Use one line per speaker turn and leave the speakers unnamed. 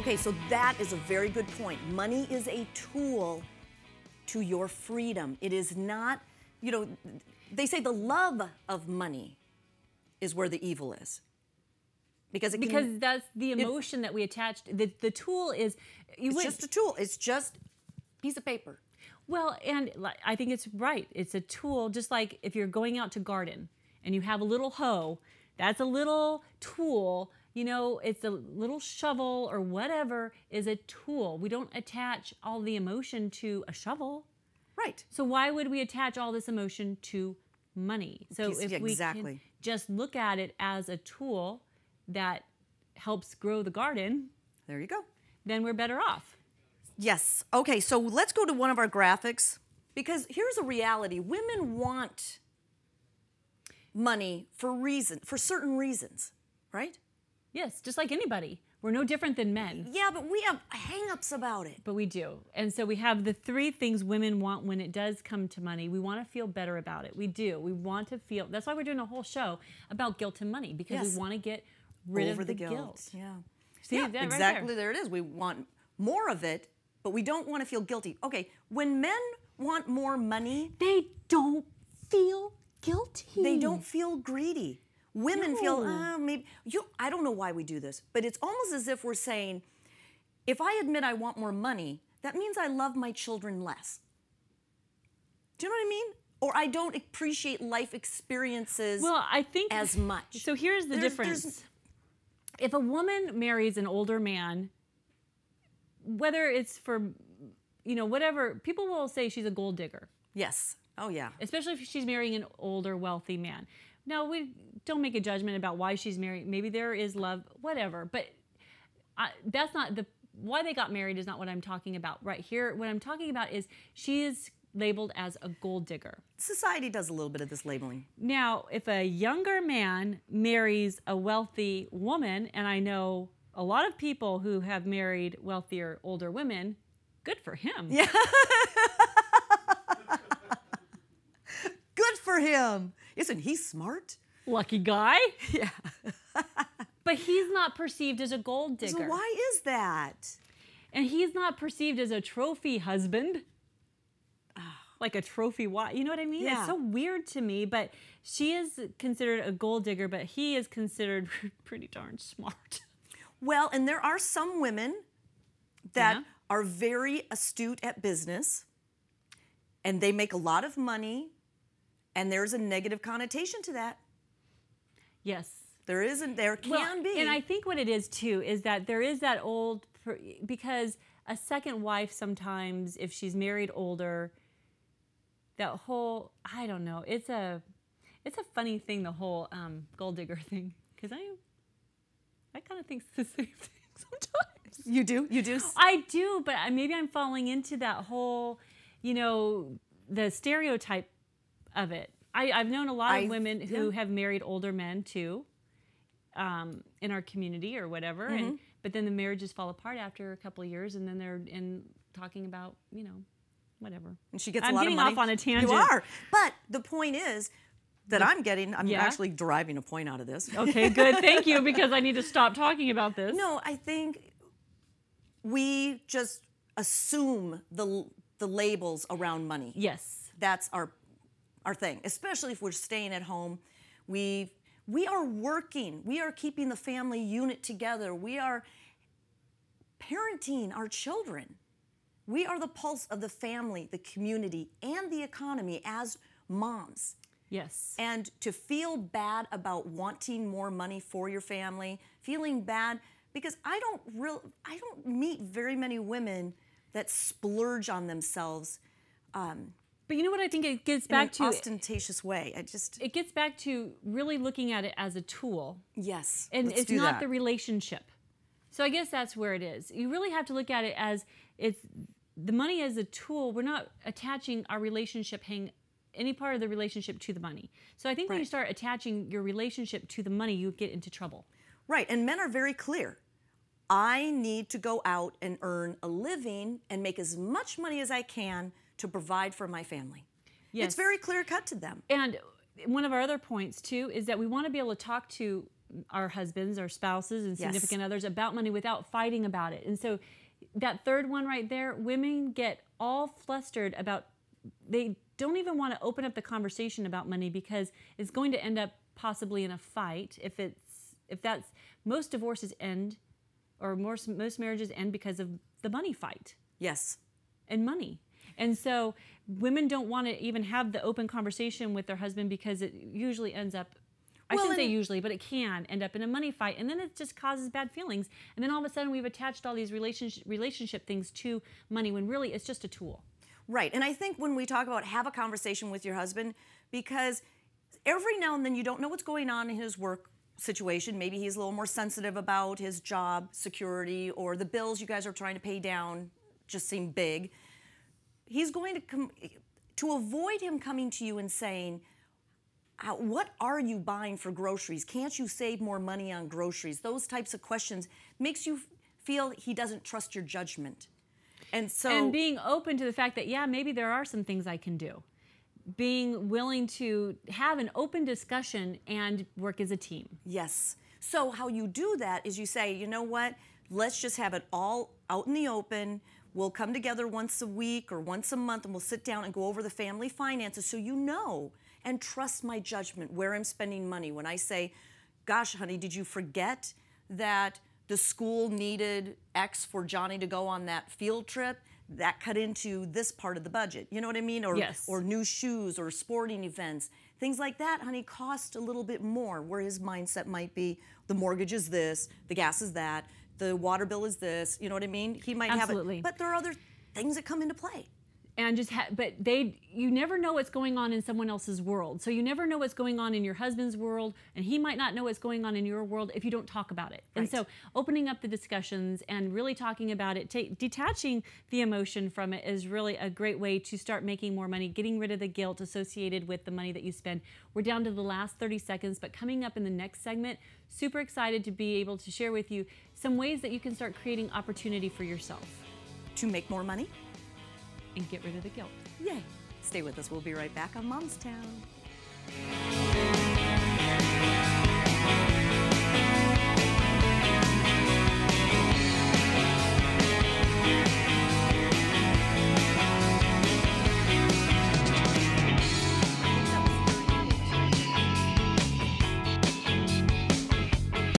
Okay, so that is a very good point. Money is a tool to your freedom. It is not, you know, they say the love of
money is where the evil is. Because because that's the emotion it, that we attached. The the tool is it's just a tool. It's just a piece of paper. Well, and I think it's right. It's a tool, just like if you're going out to garden and you have a little hoe. That's a little tool you know, it's a little shovel or whatever is a tool. We don't attach all the emotion to a shovel. Right. So why would we attach all this emotion to money? So if exactly. we can just look at it as a tool that helps grow the garden. There you go. Then we're better off.
Yes. Okay, so let's go to one of our graphics because here's a reality. Women want
money for reason for certain reasons, right? Yes, just like anybody. We're no different than men. Yeah, but we have hangups about it. But we do. And so we have the three things women want when it does come to money. We want to feel better about it. We do. We want to feel that's why we're doing a whole show about guilt and money, because yes. we want to get rid Over of the, the guilt. guilt.
Yeah. See yeah, right exactly there. there it is. We want more of it, but we don't want to feel guilty. Okay, when men want more money, they don't feel guilty. They don't feel greedy. Women no. feel, oh, ah, maybe, you, I don't know why we do this, but it's almost as if we're saying, if I admit I want more money, that means I love my children less. Do you know what I mean? Or I don't appreciate life experiences
well, I think, as much. So here's the there's, difference. There's, if a woman marries an older man, whether it's for, you know, whatever, people will say she's a gold digger. Yes. Oh, yeah. Especially if she's marrying an older, wealthy man no, we don't make a judgment about why she's married. Maybe there is love, whatever. But I, that's not the why they got married is not what I'm talking about right here. What I'm talking about is she is labeled as a gold digger.
Society does a little bit of this labeling.
Now, if a younger man marries a wealthy woman, and I know a lot of people who have married wealthier older women, good for him. Yeah.
good for him. Isn't he
smart? Lucky guy. Yeah. but he's not perceived as a gold digger. So why is that? And he's not perceived as a trophy husband. Ah. Like a trophy wife. You know what I mean? Yeah. It's so weird to me, but she is considered a gold digger, but he is considered pretty darn smart.
Well, and there are some women that yeah. are very astute at business and they make a lot of money and there's a negative connotation to that.
Yes. There isn't, there can well, be. And I think what it is too is that there is that old, because a second wife sometimes, if she's married older, that whole, I don't know, it's a, it's a funny thing, the whole um, gold digger thing. Because I, I kind of think it's the same thing sometimes. You do? You do? I do, but maybe I'm falling into that whole, you know, the stereotype of it. I, have known a lot I, of women who yeah. have married older men too, um, in our community or whatever, mm-hmm. and but then the marriages fall apart after a couple of years, and then they're in talking about you know, whatever. And she gets. I'm a lot getting of money. off on a tangent. You are,
but the point is, that I'm getting. I'm yeah. actually deriving a point out of this. Okay, good. Thank you, because I need to stop talking about this. No, I think we just assume the the labels around money. Yes, that's our our thing, especially if we're staying at home. We we are working. We are keeping the family unit together. We are parenting our children. We are the pulse of the family, the community, and the economy as moms. Yes. And to feel bad about wanting more money for your family, feeling bad because I don't real I don't meet very many women that splurge on themselves.
Um, but you know what I think it gets back to ostentatious way. I just it gets back to really looking at it as a tool. Yes, and it's not that. the relationship. So I guess that's where it is. You really have to look at it as it's the money as a tool. We're not attaching our relationship hang any part of the relationship to the money. So I think right. when you start attaching your relationship to the money, you get into trouble.
Right, and men are very clear. I need to go out and earn a living and make as much money as I can
to provide for my family. Yes. It's very clear cut to them. And one of our other points, too, is that we want to be able to talk to our husbands, our spouses, and significant yes. others about money without fighting about it. And so that third one right there, women get all flustered about, they don't even want to open up the conversation about money because it's going to end up possibly in a fight if it's if that's most divorces end or most most marriages end because of the money fight. Yes. And money. And so women don't want to even have the open conversation with their husband because it usually ends up I well, shouldn't say usually, but it can end up in a money fight, and then it just causes bad feelings. And then all of a sudden, we've attached all these relationship relationship things to money when really it's just a tool. Right,
and I think when we talk about have a conversation with your husband, because every now and then you don't know what's going on in his work situation. Maybe he's a little more sensitive about his job security or the bills you guys are trying to pay down just seem big. He's going to come to avoid him coming to you and saying, what are you buying for groceries? Can't you save more money on groceries? Those types of questions makes you
feel he doesn't trust your judgment. And so And being open to the fact that yeah, maybe there are some things I can do. Being willing to have an open discussion and work as a team. Yes. So how you do that is you say, you know what?
Let's just have it all out in the open. We'll come together once a week or once a month and we'll sit down and go over the family finances so you know and trust my judgment where I'm spending money. When I say, gosh, honey, did you forget that the school needed X for Johnny to go on that field trip? That cut into this part of the budget. You know what I mean? Or, yes. or new shoes or sporting events. Things like that, honey, cost a little bit more where his mindset might be the mortgage is this, the gas is that, the water bill is this, you know what I mean? He might Absolutely. have it. But there are other things that come into
play and just ha- but they you never know what's going on in someone else's world so you never know what's going on in your husband's world and he might not know what's going on in your world if you don't talk about it right. and so opening up the discussions and really talking about it ta- detaching the emotion from it is really a great way to start making more money getting rid of the guilt associated with the money that you spend we're down to the last 30 seconds but coming up in the next segment super excited to be able to share with you some ways that you can start creating opportunity for yourself to make more money and get rid of the guilt.
Yay! Stay with us. We'll be right back on Mom's Town.